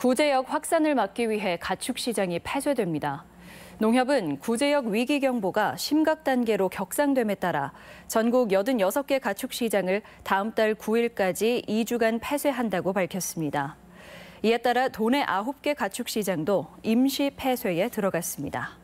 구제역 확산을 막기 위해 가축 시장이 폐쇄됩니다. 농협은 구제역 위기 경보가 심각 단계로 격상됨에 따라 전국 86개 가축 시장을 다음 달 9일까지 2주간 폐쇄한다고 밝혔습니다. 이에 따라 도내 9개 가축 시장도 임시 폐쇄에 들어갔습니다.